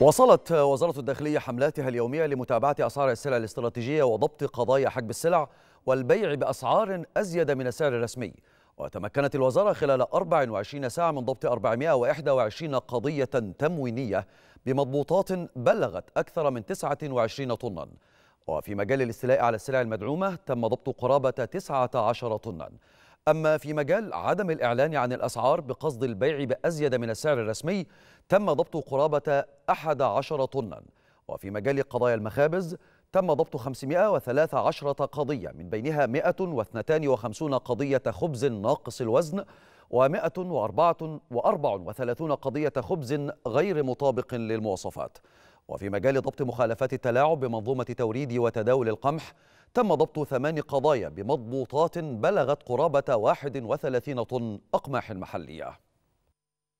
واصلت وزارة الداخلية حملاتها اليومية لمتابعة أسعار السلع الاستراتيجية وضبط قضايا حجب السلع والبيع بأسعار أزيد من السعر الرسمي وتمكنت الوزارة خلال 24 ساعة من ضبط 421 قضية تموينية بمضبوطات بلغت أكثر من 29 طناً وفي مجال الاستيلاء على السلع المدعومة تم ضبط قرابة 19 طناً أما في مجال عدم الإعلان عن الأسعار بقصد البيع بأزيد من السعر الرسمي تم ضبط قرابة 11 طنا وفي مجال قضايا المخابز تم ضبط 513 قضية من بينها 152 قضية خبز ناقص الوزن و134 قضية خبز غير مطابق للمواصفات وفي مجال ضبط مخالفات التلاعب بمنظومة توريد وتداول القمح تم ضبط ثمان قضايا بمضبوطات بلغت قرابة 31 طن أقماح محلية